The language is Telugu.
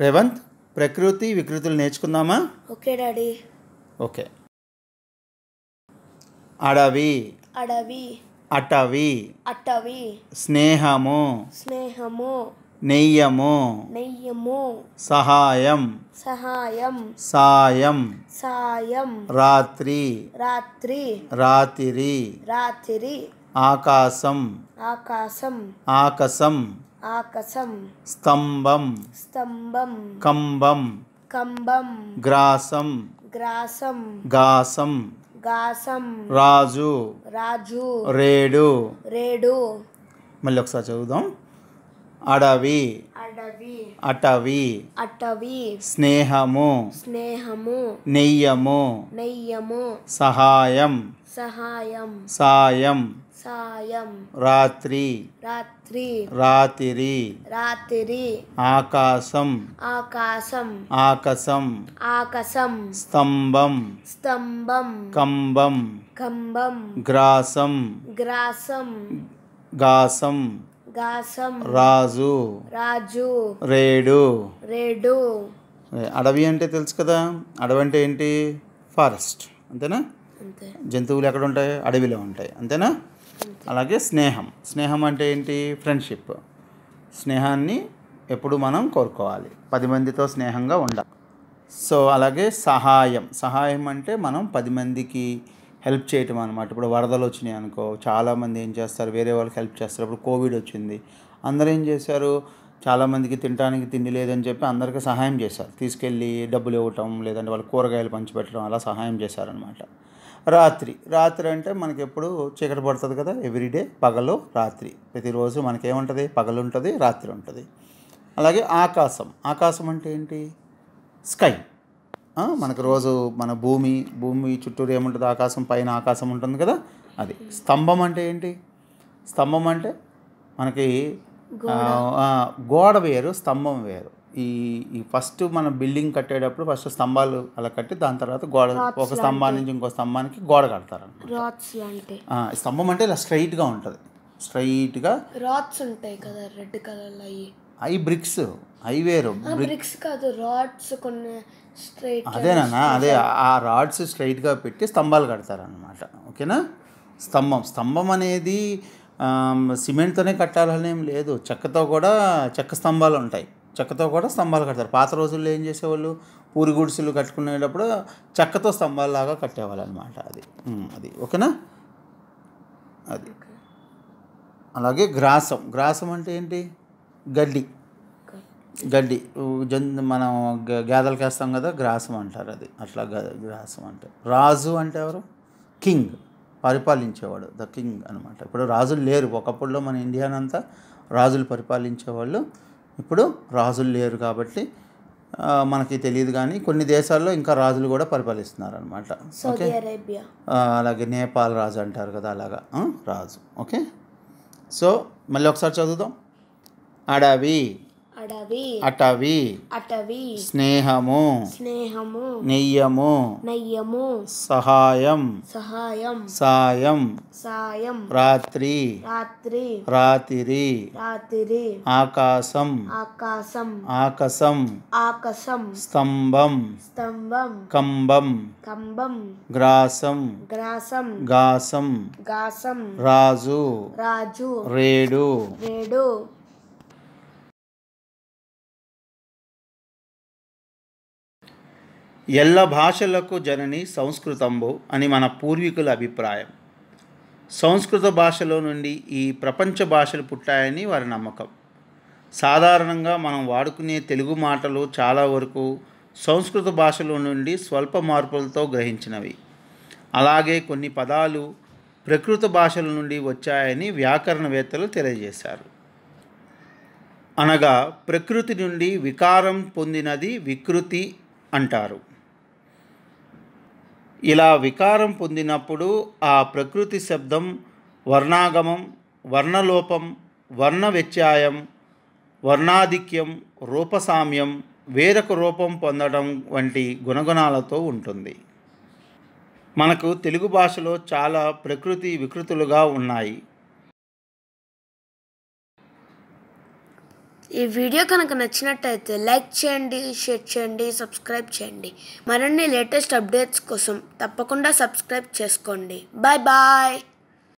రేవంత్ ప్రకృతి వికృతులు నేర్చుకుందామా ఓకే డాడీ ఓకే అడవి అడవి అటవి అటవి స్నేహము స్నేహము నెయ్యము నెయ్యము సహాయం సహాయం సాయం సాయం రాత్రి రాత్రి రాత్రి రాత్రి ఆకాశం ఆకాశం ఆకాశం ఆకాశం స్తంభం స్తంభం కంబం కంబం గ్రాసం గ్రాసం గాసం గాసం రాజు రాజు రేడు రేడు మళ్ళీ ఒకసారి చదువుదాం అడవి అడవి అటవి అటవి స్నేహము స్నేహము నెయ్యము నెయ్యము సహాయం సహాయం సాయం సాయం రాత్రి రాత్రి రాత్రి రాత్రి ఆకాశం ఆకాశం ఆకాశం ఆకాశం స్తంభం స్తంభం కంబం కంబం గ్రాసం గ్రాసం గాసం గాసం రాజు రాజు రేడు రేడు అడవి అంటే తెలుసు కదా అడవి అంటే ఏంటి ఫారెస్ట్ అంతేనా జంతువులు ఎక్కడ ఉంటాయి అడవిలో ఉంటాయి అంతేనా అలాగే స్నేహం స్నేహం అంటే ఏంటి ఫ్రెండ్షిప్ స్నేహాన్ని ఎప్పుడు మనం కోరుకోవాలి పది మందితో స్నేహంగా ఉండాలి సో అలాగే సహాయం సహాయం అంటే మనం పది మందికి హెల్ప్ చేయటం అనమాట ఇప్పుడు వరదలు వచ్చినాయి అనుకో చాలామంది ఏం చేస్తారు వేరే వాళ్ళకి హెల్ప్ చేస్తారు ఇప్పుడు కోవిడ్ వచ్చింది అందరూ ఏం చేశారు చాలామందికి తినడానికి తిండి లేదని చెప్పి అందరికీ సహాయం చేశారు తీసుకెళ్ళి డబ్బులు ఇవ్వటం లేదంటే వాళ్ళు కూరగాయలు పంచిపెట్టడం అలా సహాయం చేశారనమాట రాత్రి రాత్రి అంటే మనకి ఎప్పుడు చీకటి పడుతుంది కదా ఎవ్రీడే పగలు రాత్రి ప్రతిరోజు మనకేముంటుంది పగలు ఉంటుంది రాత్రి ఉంటుంది అలాగే ఆకాశం ఆకాశం అంటే ఏంటి స్కై మనకు రోజు మన భూమి భూమి చుట్టూరు ఏముంటుంది ఆకాశం పైన ఆకాశం ఉంటుంది కదా అది స్తంభం అంటే ఏంటి స్తంభం అంటే మనకి గోడ వేరు స్తంభం వేరు ఈ ఈ ఫస్ట్ మనం బిల్డింగ్ కట్టేటప్పుడు ఫస్ట్ స్తంభాలు అలా కట్టి దాని తర్వాత గోడ ఒక స్తంభాన్ని నుంచి ఇంకో స్తంభానికి గోడ కడతారు స్తంభం అంటే ఇలా ఉంటది ఉంటుంది గా రాడ్స్ ఉంటాయి కదా రెడ్ కలర్ అవి అవి బ్రిక్స్ అవి వేరు బ్రిక్స్ కాదు రాడ్స్ కొన్ని స్ట్రైట్ అదేనా అదే ఆ రాడ్స్ గా పెట్టి స్తంభాలు కడతారు అనమాట ఓకేనా స్తంభం స్తంభం అనేది సిమెంట్తోనే కట్టాలని ఏం లేదు చెక్కతో కూడా చెక్క స్తంభాలు ఉంటాయి చెక్కతో కూడా స్తంభాలు కడతారు పాత రోజుల్లో ఏం చేసేవాళ్ళు పూరి గుడిసెలు కట్టుకునేటప్పుడు చెక్కతో స్తంభాలలాగా కట్టేవాళ్ళు అనమాట అది అది ఓకేనా అది అలాగే గ్రాసం గ్రాసం అంటే ఏంటి గడ్డి గడ్డి జంతు మనం గేదెలు వేస్తాం కదా గ్రాసం అంటారు అది అట్లా గ్రాసం అంటే రాజు అంటే ఎవరు కింగ్ పరిపాలించేవాడు ద కింగ్ అనమాట ఇప్పుడు రాజులు లేరు ఒకప్పుడులో మన ఇండియానంతా రాజులు పరిపాలించేవాళ్ళు ఇప్పుడు రాజులు లేరు కాబట్టి మనకి తెలియదు కానీ కొన్ని దేశాల్లో ఇంకా రాజులు కూడా పరిపాలిస్తున్నారు అనమాట ఓకే అలాగే నేపాల్ రాజు అంటారు కదా అలాగా రాజు ఓకే సో మళ్ళీ ఒకసారి చదువుదాం అడవి అడవి అటవి అటవి స్నేహము స్నేహము నెయ్యము నెయ్యము సహాయం సహాయం సాయం సాయం రాత్రి రాత్రి రాతిరి రాత్రి ఆకాశం ఆకాశం ఆకాశం ఆకాశం స్తంభం స్తంభం కంబం కంబం గ్రాసం గ్రాసం గాసం గాసం రాజు రాజు రేడు రేడు ఎల్ల భాషలకు జనని సంస్కృతంబు అని మన పూర్వీకుల అభిప్రాయం సంస్కృత భాషలో నుండి ఈ ప్రపంచ భాషలు పుట్టాయని వారి నమ్మకం సాధారణంగా మనం వాడుకునే తెలుగు మాటలు చాలా వరకు సంస్కృత భాషలో నుండి స్వల్ప మార్పులతో గ్రహించినవి అలాగే కొన్ని పదాలు ప్రకృత భాషల నుండి వచ్చాయని వ్యాకరణవేత్తలు తెలియజేశారు అనగా ప్రకృతి నుండి వికారం పొందినది వికృతి అంటారు ఇలా వికారం పొందినప్పుడు ఆ ప్రకృతి శబ్దం వర్ణాగమం వర్ణలోపం వర్ణ వ్యత్యాయం వర్ణాధిక్యం రూపసామ్యం వేరొక రూపం పొందడం వంటి గుణగుణాలతో ఉంటుంది మనకు తెలుగు భాషలో చాలా ప్రకృతి వికృతులుగా ఉన్నాయి ఈ వీడియో కనుక నచ్చినట్టయితే లైక్ చేయండి షేర్ చేయండి సబ్స్క్రైబ్ చేయండి మరిన్ని లేటెస్ట్ అప్డేట్స్ కోసం తప్పకుండా సబ్స్క్రైబ్ చేసుకోండి బాయ్ బాయ్